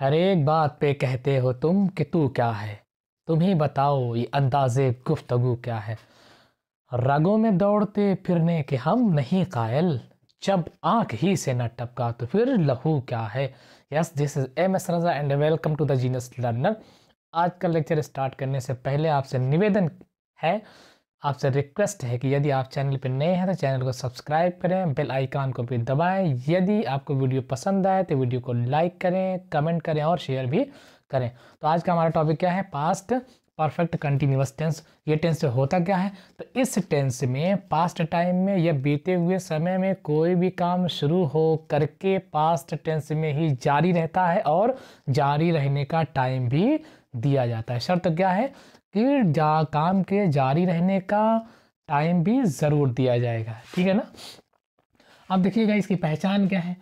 हर एक बात पे कहते हो तुम कि तू क्या है तुम ही बताओ ये अंदाज़े गुफ्तगु क्या है रगों में दौड़ते फिरने के हम नहीं कायल जब आंख ही से न टपका तो फिर लहू क्या है yes this is M S Raza and welcome to the genius learner आज का लेक्चर स्टार्ट करने से पहले आपसे निवेदन है आपसे रिक्वेस्ट है कि यदि आप चैनल पर नए हैं तो चैनल को सब्सक्राइब करें बेल आइकान को भी दबाएं यदि आपको वीडियो पसंद आए तो वीडियो को लाइक करें कमेंट करें और शेयर भी करें तो आज का हमारा टॉपिक क्या है पास्ट परफेक्ट कंटिन्यूस टेंस ये टेंस होता क्या है तो इस टेंस में पास्ट टाइम में या बीते हुए समय में कोई भी काम शुरू हो करके पास्ट टेंस में ही जारी रहता है और जारी रहने का टाइम भी दिया जाता है शर्त क्या है कि जा काम के जारी रहने का टाइम भी ज़रूर दिया जाएगा ठीक है ना अब देखिएगा इसकी पहचान क्या है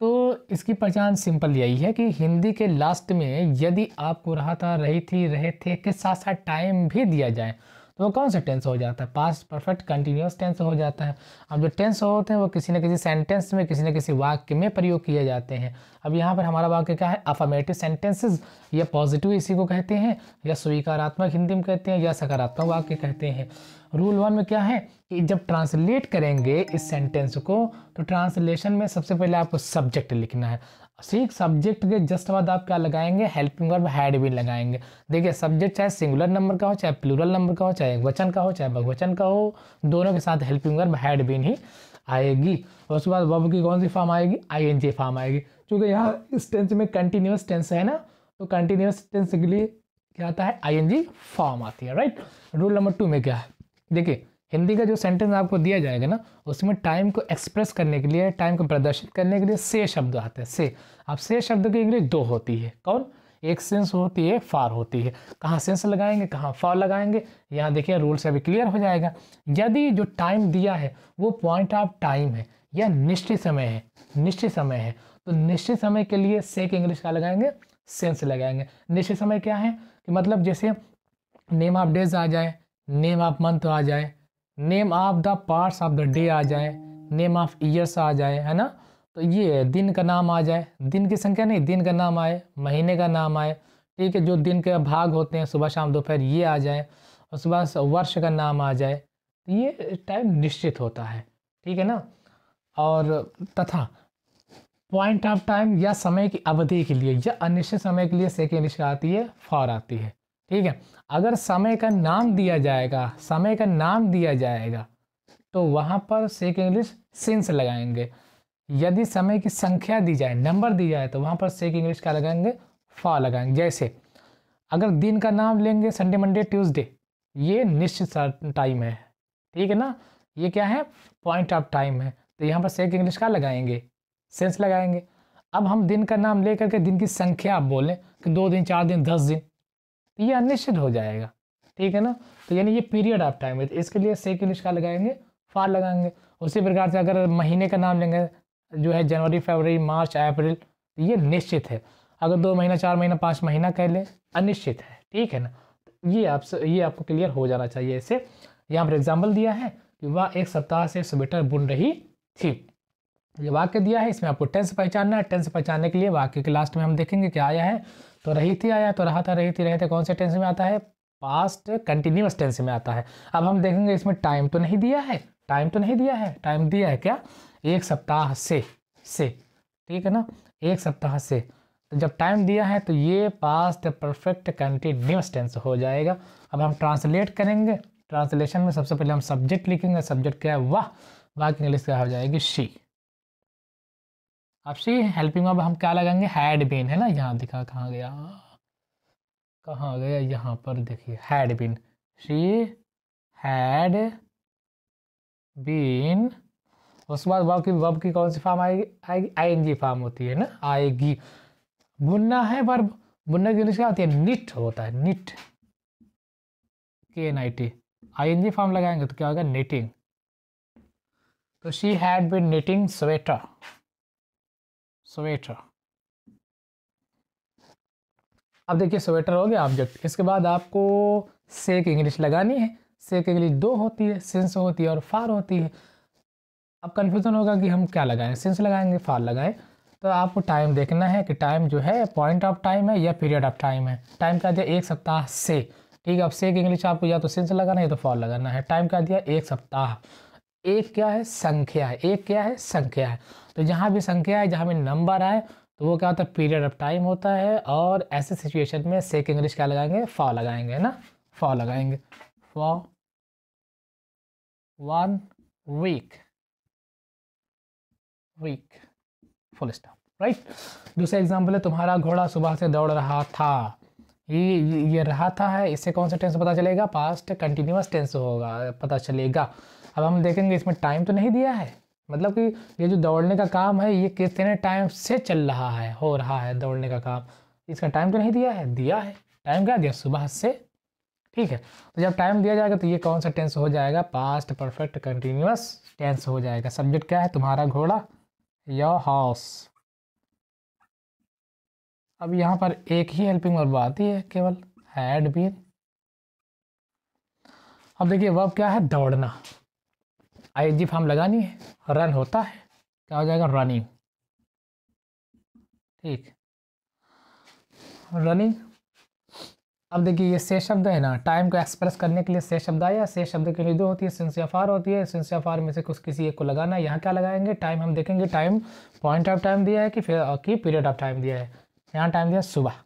तो इसकी पहचान सिंपल यही है कि हिंदी के लास्ट में यदि आपको रहा था रही थी रहे थे के साथ साथ टाइम भी दिया जाए तो वो कौन सा टेंस हो जाता है पास्ट परफेक्ट कंटिन्यूस टेंस हो जाता है अब जो टेंस होते हैं वो किसी न किसी सेंटेंस में किसी न किसी वाक्य में प्रयोग किए जाते हैं अब यहाँ पर हमारा वाक्य क्या है अफर्मेटिव सेंटेंसेस या पॉजिटिव इसी को कहते हैं या स्वीकारात्मक हिंदी में कहते हैं या सकारात्मक वाक्य कहते हैं रूल वन में क्या है कि जब ट्रांसलेट करेंगे इस सेंटेंस को तो ट्रांसलेशन में सबसे पहले आपको सब्जेक्ट लिखना है ठीक सब्जेक्ट के जस्ट बाद आप क्या लगाएंगे हेल्पिंग वर्ब हैड भी लगाएंगे देखिए सब्जेक्ट चाहे सिंगुलर नंबर का हो चाहे प्लूरल नंबर का हो चाहे वचन का हो चाहे बहुवचन का हो दोनों के साथ हेल्पिंग वर्ब हैड भी ही आएगी और उसके बाद वर्ब की कौन सी फॉर्म आएगी आई फॉर्म आएगी क्योंकि यहाँ इस टेंस में कंटिन्यूस टेंस है ना तो कंटिन्यूस टेंस के लिए क्या आता है आई फॉर्म आती है राइट रूल नंबर टू में क्या है देखिए हिंदी का जो सेंटेंस आपको दिया जाएगा ना उसमें टाइम को एक्सप्रेस करने के लिए टाइम को प्रदर्शित करने के लिए से शब्द आते हैं से अब से शब्द की इंग्लिश दो होती है कौन एक सेंस होती है फार होती है कहाँ सेंस लगाएंगे कहाँ फार लगाएंगे यहाँ देखिए रूल से अभी क्लियर हो जाएगा यदि जो टाइम दिया है वो पॉइंट ऑफ टाइम है या निश्चित समय है निश्चित समय है तो निश्चित समय के लिए से के इंग्लिश का लगाएंगे सेंस लगाएंगे निश्चित समय क्या है कि मतलब जैसे नेम ऑफ डेज आ जाए नेम ऑफ मंथ आ जाए name of the parts of the day आ जाए नेम ऑफ ईयर्स आ जाए है ना तो ये दिन का नाम आ जाए दिन की संख्या नहीं दिन का नाम आए महीने का नाम आए ठीक है जो दिन के भाग होते हैं सुबह शाम दोपहर ये आ जाए और सुबह वर्ष का नाम आ जाए तो ये टाइम निश्चित होता है ठीक है ना और तथा पॉइंट ऑफ टाइम या समय की अवधि के लिए या अनिश्चित समय के लिए सेकेंड आती है फॉर आती है ठीक है अगर समय का नाम दिया जाएगा समय का नाम दिया जाएगा तो वहाँ पर सेक इंग्लिश सिंस लगाएंगे यदि समय की संख्या दी जाए नंबर दी जाए तो वहाँ पर सेक इंग्लिश का लगाएंगे फा लगाएंगे जैसे अगर दिन का नाम लेंगे संडे मंडे ट्यूसडे ये निश्चित टाइम है ठीक है ना ये क्या है पॉइंट ऑफ टाइम है तो यहाँ पर सेक इंग्लिश का लगाएंगे सेंस लगाएंगे अब हम दिन का नाम लेकर के दिन की संख्या बोलें कि दो दिन चार दिन दस दिन ये अनिश्चित हो जाएगा ठीक है ना तो यानी ये पीरियड ऑफ टाइम है तो इसके लिए से की निष्का लगाएंगे फार लगाएंगे उसी प्रकार से अगर महीने का नाम लेंगे जो है जनवरी फरवरी मार्च अप्रैल तो ये निश्चित है अगर दो महीना चार महीना पाँच महीना कह लें अनिश्चित है ठीक है ना तो ये आपसे ये आपको क्लियर हो जाना चाहिए इसे यहाँ पर एग्जाम्पल दिया है कि वह एक सप्ताह से स्वेटर बुन रही थी ये वाक्य दिया है इसमें आपको टेंस पहचानना है टेंस पहचानने के लिए वाक्य के लास्ट में हम देखेंगे क्या आया है तो रही थी आया तो रहा था रही थी रहे थे कौन से टेंस में आता है पास्ट कंटिन्यूस टेंस में आता है अब हम देखेंगे इसमें टाइम तो नहीं दिया है टाइम तो नहीं दिया है टाइम दिया है क्या एक सप्ताह से से ठीक है ना एक सप्ताह से तो जब टाइम दिया है तो ये पास्ट परफेक्ट कंटिन्यूस टेंस हो जाएगा अब हम ट्रांसलेट करेंगे ट्रांसलेशन में सबसे पहले हम सब्जेक्ट लिखेंगे सब्जेक्ट क्या है वाह वाह की इंग्लिश क्या हो जाएगी शी आपसे हेल्पिंग वर्ब हम क्या लगाएंगे हैड बीन है ना यहाँ दिखा कहाँ गया कहाँ गया यहाँ पर देखिए had been she had been उसके बाद वर्ब की वर्ब की कौन सी फॉर्म आएगी आएगी आई एन जी फॉर्म होती है ना आएगी बुनना है वर्ब बुनना की क्या होती है निट होता है knit K N I T I N G form लगाएंगे तो क्या होगा नेटिंग तो she had been knitting sweater sweater अब देखिए स्वेटर हो गया ऑब्जेक्ट इसके बाद आपको सेक इंग्लिश लगानी है सेक इंग्लिश दो होती है सिंस होती है और फार होती है अब कन्फ्यूज़न होगा कि हम क्या लगाएं सिंस लगाएंगे फार लगाएं तो आपको टाइम देखना है कि टाइम जो है पॉइंट ऑफ टाइम है या पीरियड ऑफ टाइम है टाइम क्या दिया एक सप्ताह से ठीक है अब सेक इंग्लिश आपको या तो सिंस लगाना है या तो फॉर लगाना है टाइम क्या दिया एक सप्ताह एक क्या है संख्या है एक क्या है संख्या है तो जहाँ भी संख्या है जहाँ भी नंबर आए तो वो क्या होता है पीरियड ऑफ टाइम होता है और ऐसे सिचुएशन में सेक इंग्लिश क्या लगाएंगे फॉ लगाएंगे है ना फॉ लगाएंगे for one week week full stop right दूसरा एग्जाम्पल है तुम्हारा घोड़ा सुबह से दौड़ रहा था ये ये रहा था है इससे कौन सा टेंस पता चलेगा पास्ट कंटिन्यूस टेंस होगा पता चलेगा अब हम देखेंगे इसमें टाइम तो नहीं दिया है मतलब कि ये जो दौड़ने का काम है ये कितने टाइम से चल रहा है हो रहा है दौड़ने का काम इसका टाइम तो नहीं दिया है दिया है टाइम क्या दिया सुबह से ठीक है तो जब टाइम दिया जाएगा तो ये कौन सा टेंस हो जाएगा पास्ट परफेक्ट कंटिन्यूस टेंस हो जाएगा सब्जेक्ट क्या है तुम्हारा घोड़ा योर हाउस अब यहाँ पर एक ही हेल्पिंग वर्ब आती है केवल हैड बीन अब देखिए वर्ब क्या है दौड़ना आई जी फॉर्म लगानी है रन होता है क्या हो जाएगा रनिंग ठीक रनिंग अब देखिए ये से शब्द है ना टाइम को एक्सप्रेस करने के लिए से शब्द आया से शब्द के लिए दो होती है सिंसियाफार होती है सिंसियाफार में से कुछ किसी एक को लगाना है यहाँ क्या लगाएंगे टाइम हम देखेंगे टाइम पॉइंट ऑफ टाइम दिया है कि फिर की पीरियड ऑफ टाइम दिया है यहाँ टाइम दिया सुबह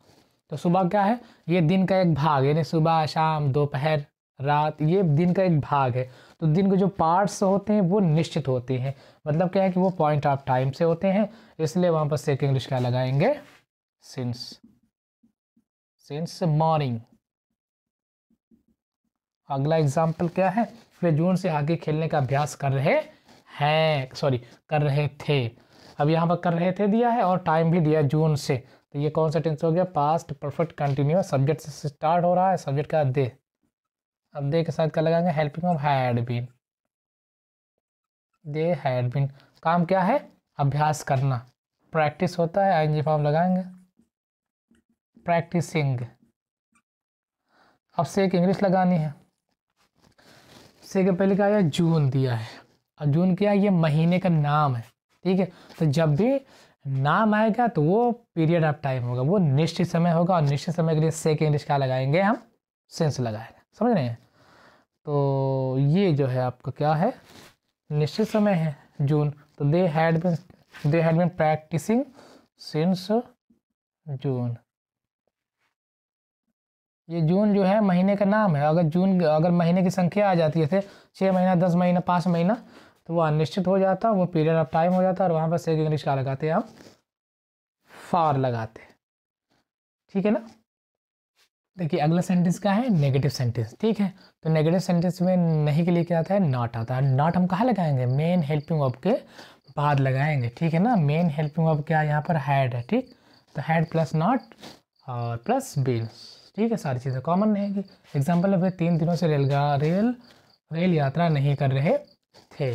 तो सुबह क्या है ये दिन का एक भाग यानी सुबह शाम दोपहर रात ये दिन का एक भाग है तो दिन के जो पार्ट्स होते हैं वो निश्चित होते हैं मतलब क्या है कि वो पॉइंट ऑफ टाइम से होते हैं इसलिए वहां पर सेक इंग्लिश क्या लगाएंगे सिंस सिंस मॉर्निंग अगला एग्जाम्पल क्या है वे जून से आगे खेलने का अभ्यास कर रहे हैं सॉरी कर रहे थे अब यहाँ पर कर रहे थे दिया है और टाइम भी दिया जून से तो ये कौन सा टेंस हो गया पास्ट परफेक्ट कंटिन्यूस सब्जेक्ट से स्टार्ट हो रहा है सब्जेक्ट का दे अब दे के साथ क्या लगाएंगे helping of had been they had been काम क्या है अभ्यास करना प्रैक्टिस होता है आई फॉर्म लगाएंगे प्रैक्टिसिंग अब से एक इंग्लिश लगानी है से के पहले क्या आया जून दिया है और जून क्या है ये महीने का नाम है ठीक है तो जब भी नाम आएगा तो वो पीरियड ऑफ टाइम होगा वो निश्चित समय होगा और निश्चित समय के लिए से के इंग्लिश क्या लगाएंगे हम सेंस लगाएंगे समझ रहे हैं तो ये जो है आपका क्या है निश्चित समय है जून तो they had been they had been practicing since June ये जून जो है महीने का नाम है अगर जून अगर महीने की संख्या आ जाती है थे छः महीना दस महीना पाँच महीना तो वो अनिश्चित हो जाता वो पीरियड ऑफ टाइम हो जाता और वहाँ पर से इंग्लिश क्या लगाते हैं हम फार लगाते ठीक है ना देखिए अगला सेंटेंस क्या है नेगेटिव सेंटेंस ठीक है तो नेगेटिव सेंटेंस में नहीं के लिए क्या आता है नॉट आता है नॉट हम कहाँ लगाएंगे मेन हेल्पिंग ऑफ के बाद लगाएंगे ठीक है ना मेन हेल्पिंग ऑफ क्या यहाँ पर हैड है ठीक तो हैड प्लस नॉट और प्लस बिल ठीक है सारी चीज़ें कॉमन रहेगी एग्जाम्पल अब तीन दिनों से रेलगा रेल रेल यात्रा नहीं कर रहे थे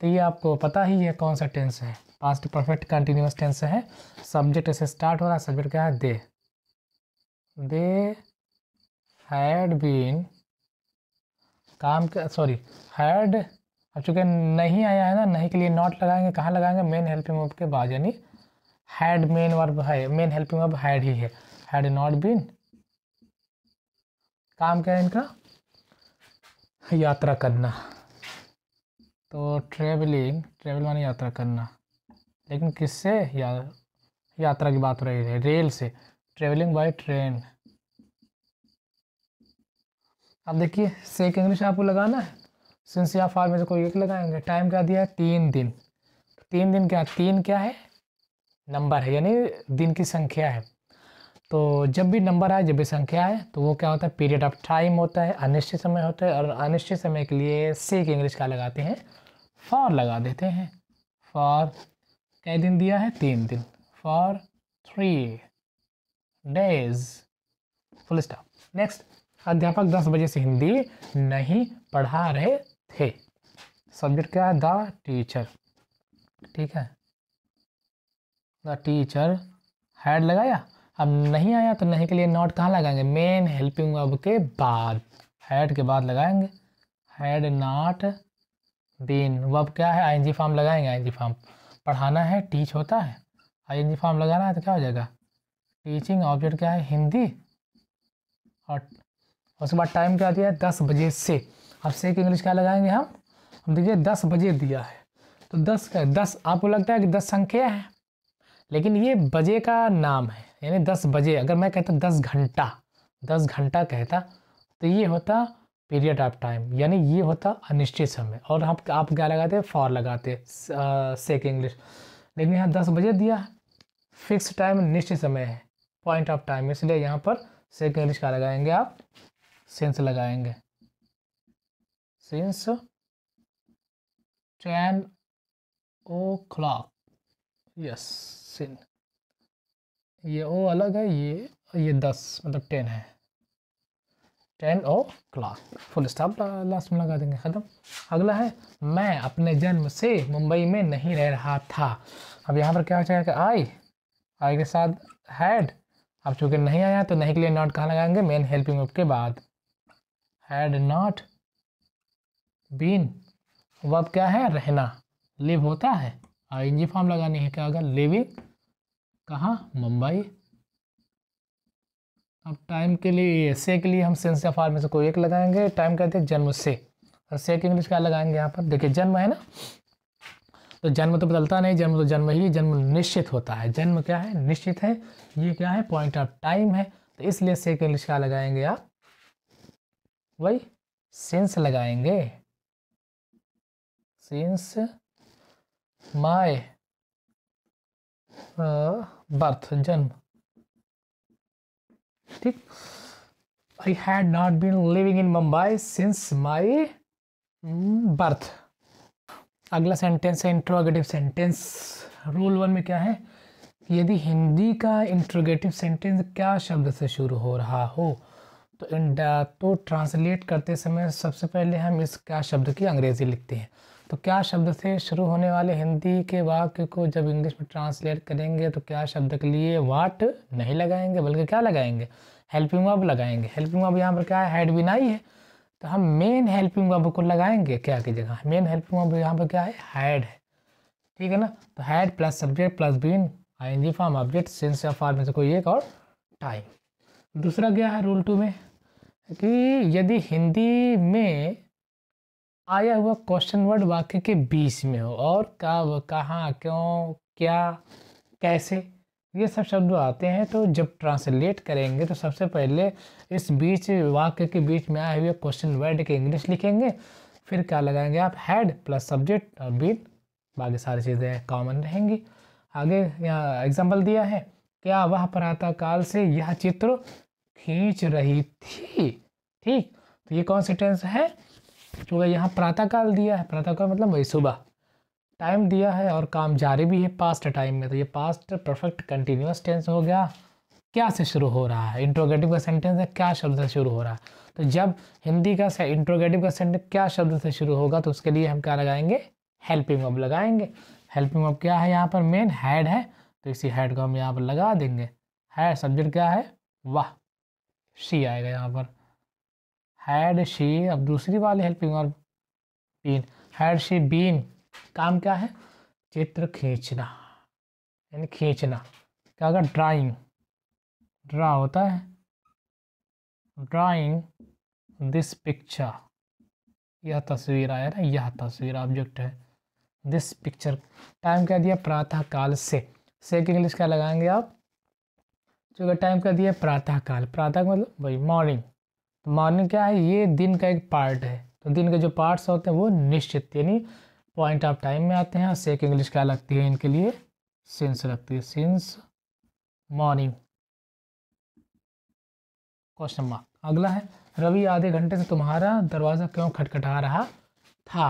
तो ये आपको पता ही है कौन सा टेंस है पास्ट परफेक्ट कंटिन्यूस टेंस है सब्जेक्ट से स्टार्ट हो रहा सब्जेक्ट क्या है दे दे हैड बीन काम सॉरी हैड अब चूंकि नहीं आया है ना नहीं के लिए नॉट लगाएंगे कहाँ लगाएंगे मेन हेल्पिंग वर्ब के बाद यानी हैड मेन वर्ब है मेन हेल्पिंग वर्ब हैड ही है हैड नॉट बीन काम क्या है इनका यात्रा करना तो ट्रेवलिंग ट्रेवल माने यात्रा करना लेकिन किससे या यात्रा की बात हो रही है रेल से ट्रेवलिंग बाय ट्रेन अब देखिए सेक इंग्लिश आपको लगाना है सिंस या फार में से कोई एक लगाएंगे टाइम क्या दिया है तीन दिन तो तीन दिन क्या तीन क्या है नंबर है यानी दिन की संख्या है तो जब भी नंबर आए जब भी संख्या आए तो वो क्या होता है पीरियड ऑफ टाइम होता है अनिश्चित समय होता है और अनिश्चित समय के लिए सेक इंग्लिश का लगाते हैं फॉर लगा देते हैं फॉर कई दिन दिया है तीन दिन for three days full stop next अध्यापक दस बजे से हिंदी नहीं पढ़ा रहे थे सब्जेक्ट क्या है द टीचर ठीक है द टीचर हैड लगाया अब नहीं आया तो नहीं के लिए नॉट कहाँ लगाएंगे मेन हेल्पिंग अब के बाद हैड के बाद लगाएंगे हैड नॉट बीन वब क्या है आईएनजी फॉर्म लगाएंगे आईएनजी फॉर्म पढ़ाना है टीच होता है आईएनजी फॉर्म लगाना है तो क्या हो जाएगा टीचिंग ऑब्जेक्ट क्या है हिंदी और उसके बाद टाइम क्या दिया है दस बजे से अब से की इंग्लिश क्या लगाएंगे हम हम देखिए दस बजे दिया है तो दस का दस आपको लगता है कि दस संख्या है लेकिन ये बजे का नाम है यानी दस बजे अगर मैं कहता दस घंटा दस घंटा कहता तो ये होता पीरियड ऑफ टाइम यानी ये होता अनिश्चित समय और हम आप, आप क्या लगाते फॉर लगाते सेक इंग्लिश लेकिन यहाँ दस बजे दिया है फिक्स टाइम निश्चित समय है पॉइंट ऑफ टाइम इसलिए यहाँ पर सेक इंग्लिश का लगाएंगे आप सिंस लगाएंगे since ten o'clock yes since ये ओ अलग है ये ये दस मतलब टेन है ten o'clock full stop last में लगा देंगे ख़त्म अगला है मैं अपने जन्म से मुंबई में नहीं रह रहा था अब यहाँ पर क्या हो जाएगा आई आई के साथ हैड अब चूंकि नहीं आया तो नहीं के लिए नॉट कहाँ लगाएंगे मेन हेल्पिंग के बाद हैड नॉट बीन वब क्या है रहना लिव होता है आई एनजी फॉर्म लगानी है क्या होगा लिविंग कहा मुंबई अब टाइम के लिए से के लिए हम सेंस या फॉर्म में से कोई एक लगाएंगे टाइम कहते हैं जन्म से और से के इंग्लिश क्या लगाएंगे यहाँ पर देखिए जन्म है ना तो जन्म तो बदलता नहीं जन्म तो जन्म ही जन्म निश्चित होता है जन्म क्या है निश्चित है ये क्या है पॉइंट ऑफ टाइम है तो इसलिए से के इंग्लिश क्या लगाएंगे आप वही सिंस लगाएंगे सिंस माय बर्थ जन्म ठीक I had not been living in Mumbai since my birth अगला सेंटेंस है इंट्रोगेटिव सेंटेंस रूल वन में क्या है यदि हिंदी का इंट्रोगेटिव सेंटेंस क्या शब्द से शुरू हो रहा हो तो तो ट्रांसलेट करते समय सबसे पहले हम इस क्या शब्द की अंग्रेज़ी लिखते हैं तो क्या शब्द से शुरू होने वाले हिंदी के वाक्य को जब इंग्लिश में ट्रांसलेट करेंगे तो क्या शब्द के लिए वाट नहीं लगाएंगे बल्कि क्या लगाएंगे हेल्पिंग वब लगाएंगे हेल्पिंग वब यहाँ पर क्या है हेड बिना ही है तो हम मेन हेल्पिंग वब को लगाएंगे क्या की जगह मेन हेल्पिंग वब यहाँ पर क्या है हैड है ठीक है ना तो had plus subject plus been I N G form object since या फॉर्म से कोई एक और टाइम दूसरा क्या है रूल टू में कि यदि हिंदी में आया हुआ क्वेश्चन वर्ड वाक्य के बीच में हो और कब कहाँ क्यों क्या कैसे ये सब शब्द आते हैं तो जब ट्रांसलेट करेंगे तो सबसे पहले इस बीच वाक्य के बीच में आए हुए क्वेश्चन वर्ड के इंग्लिश लिखेंगे फिर क्या लगाएंगे आप हैड प्लस सब्जेक्ट और बीन बाकी सारी चीज़ें कॉमन रहेंगी आगे यहाँ एग्जाम्पल दिया है क्या वह काल से यह चित्र खींच रही थी ठीक तो ये कौन सा टेंस है क्योंकि यहाँ प्रातःकाल दिया है प्रातःकाल मतलब वही सुबह टाइम दिया है और काम जारी भी है पास्ट टाइम में तो ये पास्ट परफेक्ट कंटिन्यूस टेंस हो गया क्या से शुरू हो रहा है इंट्रोगेटिव का सेंटेंस है क्या शब्द से शुरू हो रहा है तो जब हिंदी का से इंट्रोगेटिव का सेंटेंस क्या शब्द से शुरू होगा तो उसके लिए हम क्या लगाएंगे हेल्पिंग ऑफ लगाएंगे हेल्पिंग ऑफ क्या है यहाँ पर मेन हैड है तो इसी हैड को हम यहाँ पर लगा देंगे हैड सब्जेक्ट क्या है वाह शी आएगा यहाँ पर हैड शी अब दूसरी वाली हेल्पिंग और बीन हैड शी बीन काम क्या है चित्र खींचना यानी खींचना क्या होगा ड्राइंग ड्रा होता है ड्राइंग दिस पिक्चर यह तस्वीर आया ना यह तस्वीर ऑब्जेक्ट है दिस पिक्चर टाइम क्या दिया प्रातः काल से से की इंग्लिश क्या लगाएंगे आप चूँकि टाइम का दिया है प्रातःकाल प्रातः मतलब वही मॉर्निंग तो मॉर्निंग क्या है ये दिन का एक पार्ट है तो दिन के जो पार्ट्स होते हैं वो निश्चित यानी पॉइंट ऑफ टाइम में आते हैं और सेक इंग्लिश क्या लगती है इनके लिए सिंस लगती है सिंस मॉर्निंग क्वेश्चन मार्क अगला है रवि आधे घंटे से तुम्हारा दरवाज़ा क्यों खटखटा रहा था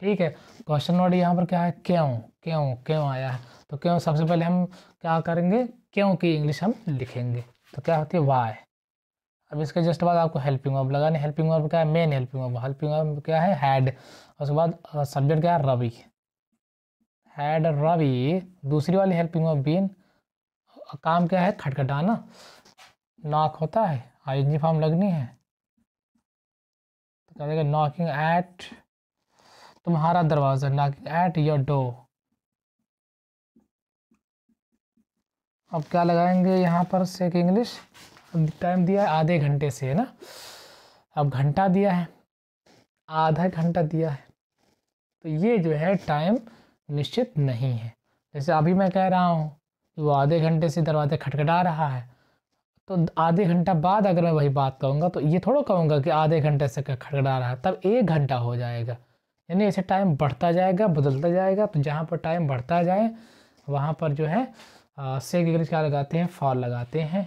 ठीक है क्वेश्चन वर्ड यहाँ पर क्या है क्यों क्यों क्यों आया है तो क्यों सबसे पहले हम क्या करेंगे क्यों की इंग्लिश हम लिखेंगे तो क्या होती है वाई अब इसके जस्ट बाद आपको हेल्पिंग वर्ब लगानी हेल्पिंग वर्ब क्या है main helping verb helping verb क्या है हैड उसके बाद सब्जेक्ट क्या है रवि हैड रवि दूसरी वाली हेल्पिंग वर्ब बीन काम क्या है खटखटाना नॉक होता है आई जी फॉर्म लगनी है तो क्या देगा नॉकिंग एट तुम्हारा दरवाज़ा ना एट योर डो अब क्या लगाएंगे यहाँ पर सेक इंग्लिश टाइम दिया है आधे घंटे से है ना अब घंटा दिया है आधा घंटा दिया है तो ये जो है टाइम निश्चित नहीं है जैसे अभी मैं कह रहा हूँ कि वो आधे घंटे से दरवाज़ा खटखटा रहा है तो आधे घंटा बाद अगर मैं वही बात कहूँगा तो ये थोड़ा कहूँगा कि आधे घंटे से खटखटा रहा है तब एक घंटा हो जाएगा यानी ऐसे टाइम बढ़ता जाएगा बदलता जाएगा तो जहाँ पर टाइम बढ़ता जाए वहाँ पर जो है से की क्या लगाते हैं फॉर लगाते हैं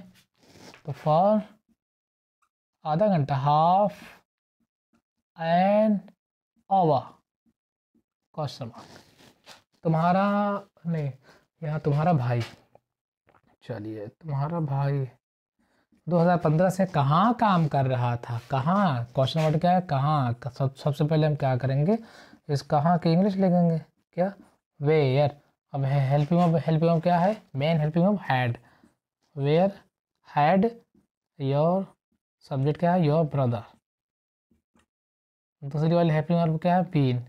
तो फॉर आधा घंटा half an hour question mark तुम्हारा नहीं यहाँ तुम्हारा भाई चलिए तुम्हारा भाई 2015 से कहाँ काम कर रहा था कहाँ क्वेश्चन नंबर क्या है कहाँ सब सबसे पहले हम क्या करेंगे इस कहाँ की इंग्लिश लिखेंगे क्या वेयर अब हेल्पिंग ऑफ हेल्पिंग ऑफ क्या है main helping of had where had your subject क्या है योर ब्रदर दूसरी वाली हेल्पिंग ऑफ क्या है बीन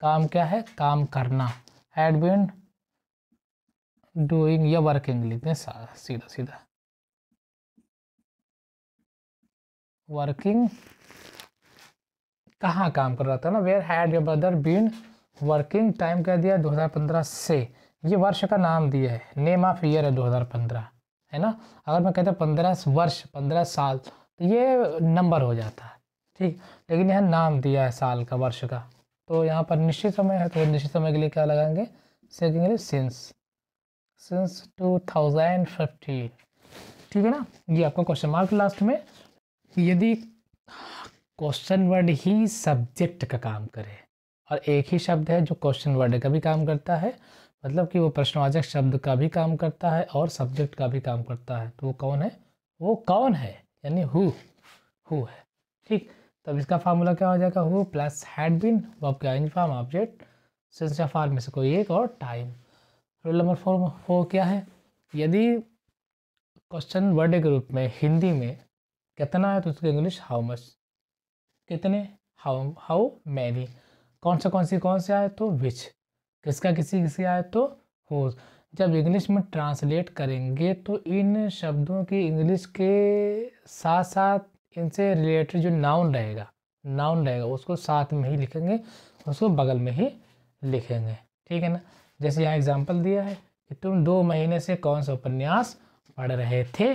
काम क्या है काम करना हैड बीन डूइंग या वर्किंग लिखते हैं सीधा सीधा वर्किंग कहाँ काम कर रहा था ना where had your brother been working time कह दिया 2015 से ये वर्ष का नाम दिया है नेम ऑफ ईयर है 2015 है ना अगर मैं कहता पंद्रह वर्ष पंद्रह साल तो ये नंबर हो जाता है ठीक लेकिन यहाँ नाम दिया है साल का वर्ष का तो यहाँ पर निश्चित समय है तो निश्चित समय के लिए क्या लगाएंगे सेकेंडली सिंस सिंस फिफ्टीन ठीक है ना ये आपका क्वेश्चन मार्क लास्ट में कि यदि क्वेश्चन वर्ड ही सब्जेक्ट का काम करे और एक ही शब्द है जो क्वेश्चन वर्ड का भी काम करता है मतलब कि वो प्रश्नवाचक शब्द का भी काम करता है और सब्जेक्ट का भी काम करता है तो वो कौन है वो कौन है यानी हु हु है ठीक तब इसका फार्मूला क्या हो जाएगा हु प्लस हैड बिन वो के आइंज फार्म ऑब्जेक्ट फार्म में से कोई एक और time rule number four four क्या है यदि क्वेश्चन वर्ड के रूप में हिंदी में कितना है तो उसका इंग्लिश हाउ मच कितने हाउ हाउ मैनी कौन सा कौन सी कौन से आए तो विच किसका किसी किसी आए तो हो जब इंग्लिश में ट्रांसलेट करेंगे तो इन शब्दों की इंग्लिश के साथ साथ इनसे रिलेटेड जो नाउन रहेगा नाउन रहेगा उसको साथ में ही लिखेंगे उसको बगल में ही लिखेंगे ठीक है ना जैसे यहाँ एग्जाम्पल दिया है कि तुम दो महीने से कौन सा उपन्यास पढ़ रहे थे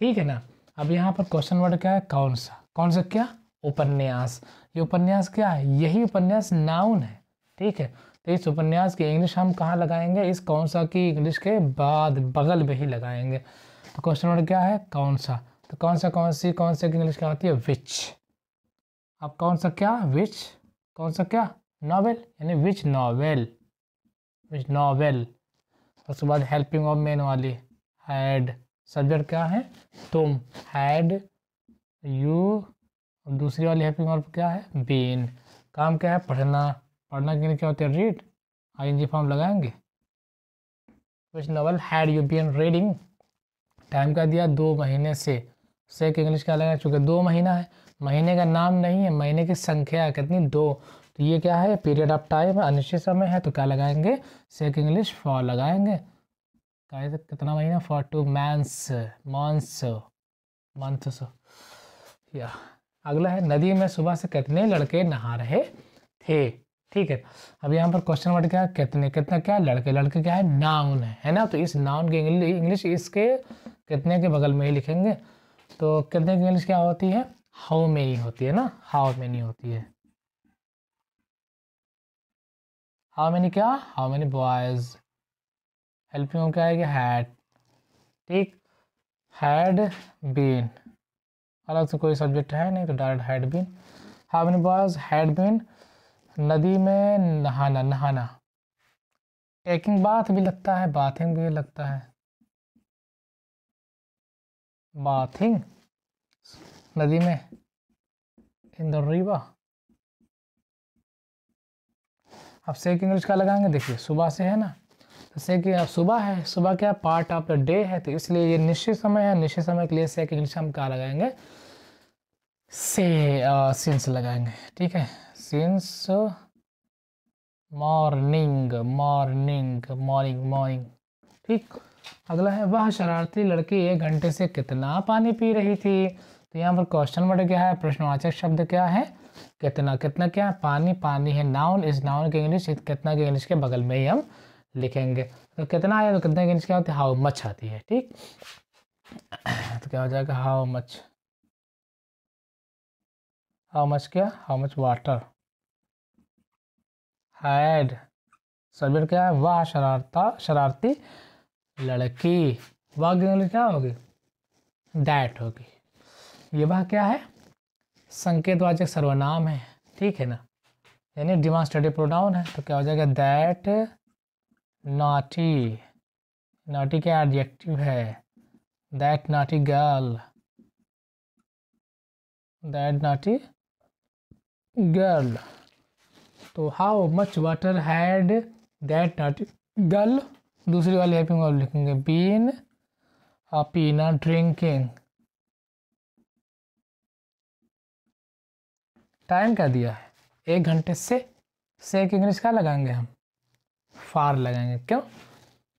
ठीक है ना अब यहाँ पर क्वेश्चन वर्ड क्या है कौन सा कौन सा क्या उपन्यास ये उपन्यास क्या है यही उपन्यास नाउन है ठीक है तो इस उपन्यास की इंग्लिश हम कहाँ लगाएंगे इस कौन सा की इंग्लिश के बाद बगल में ही लगाएंगे तो क्वेश्चन वर्ड क्या है कौन सा तो कौन सा कौन सी कौन सा की इंग्लिश क्या होती है विच अब कौन सा क्या विच कौन सा क्या नावल यानी विच नावल विच नावल उसके बाद हेल्पिंग ऑफ मेन वाली हैड सब्जेक्ट क्या है तुम हैड यू और दूसरी वाली हैप्पी मॉर्फ क्या है बीन काम क्या है पढ़ना पढ़ना के लिए क्या होता है read I N G form लगाएंगे कुछ novel had you been reading time क्या दिया दो महीने से से इंग्लिश क्या लगा चूँकि दो महीना है महीने का नाम नहीं है महीने की संख्या कितनी दो तो ये क्या है पीरियड ऑफ टाइम अनिश्चित समय है तो क्या लगाएंगे सेक इंग्लिश फॉर लगाएंगे गाइस कितना महीना for two months months months या अगला है नदी में सुबह से कितने लड़के नहा रहे थे ठीक है अब यहाँ पर क्वेश्चन वर्ड क्या कितने कितना क्या लड़के लड़के क्या है नाउन है है ना तो इस नाउन की इंग्लिश इसके कितने के बगल में ही लिखेंगे तो कितने की इंग्लिश क्या होती है हाउ मेनी होती है ना हाउ मेनी होती है हाउ मेनी क्या how many boys helping verb क्या आएगा हैड ठीक हैड बीन अलग से कोई सब्जेक्ट है नहीं तो डायरेक्ट हैड बीन हमने पास हैड बीन नदी में नहाना नहाना टेकिंग बाथ भी लगता है बाथिंग भी लगता है बाथिंग नदी में इन द रिवर अब सेक इंग्लिश का लगाएंगे देखिए सुबह से है ना जैसे कि आप सुबह है सुबह क्या पार्ट ऑफ द डे है तो इसलिए ये निश्चित समय है निश्चित समय के लिए से इंग्लिश हम क्या लगाएंगे से सिंस लगाएंगे ठीक है since morning morning morning morning ठीक अगला है वह शरारती लड़की एक घंटे से कितना पानी पी रही थी तो यहाँ पर क्वेश्चन वर्ड क्या है प्रश्नवाचक शब्द क्या है कितना कितना क्या है पानी पानी है नाउन इस नाउन के इंग्लिश कितना के इंग्लिश के बगल में ही हम लिखेंगे तो कितना आया तो कितने की इंच क्या होती है हाउ मच आती है ठीक तो क्या हो जाएगा हाउ मच हाउ मच क्या how much water had subject क्या है वह शरारता शरारती लड़की वह की क्या होगी दैट होगी ये वह क्या है संकेतवाचक सर्वनाम है ठीक है ना यानी डिमांस्ट्रेटिव प्रोनाउन है तो क्या हो जाएगा दैट नाटी नाटी क्या एडजेक्टिव है that naughty girl that naughty girl तो how much water had that naughty girl दूसरी वाली हैपिंग वाली लिखेंगे बीन पीना ड्रिंकिंग टाइम क्या दिया है एक घंटे से से एक इंग्लिश क्या लगाएंगे हम फार लगाएंगे क्यों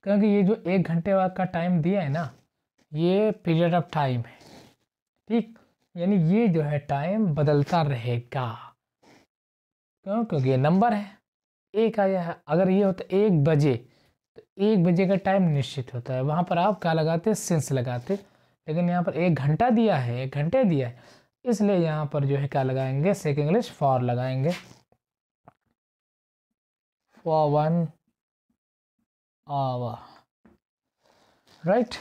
क्योंकि ये जो एक घंटे का टाइम दिया है ना ये पीरियड ऑफ टाइम है ठीक यानी ये जो है टाइम बदलता रहेगा क्यों क्योंकि ये नंबर है एक आया है अगर ये होता एक बजे तो एक बजे का टाइम निश्चित होता है वहाँ पर आप क्या लगाते सेंस लगाते लेकिन यहाँ पर एक घंटा दिया है एक घंटे दिया है इसलिए यहाँ पर जो है क्या लगाएंगे सेक इंग्लिश फॉर लगाएंगे फॉर वन hour right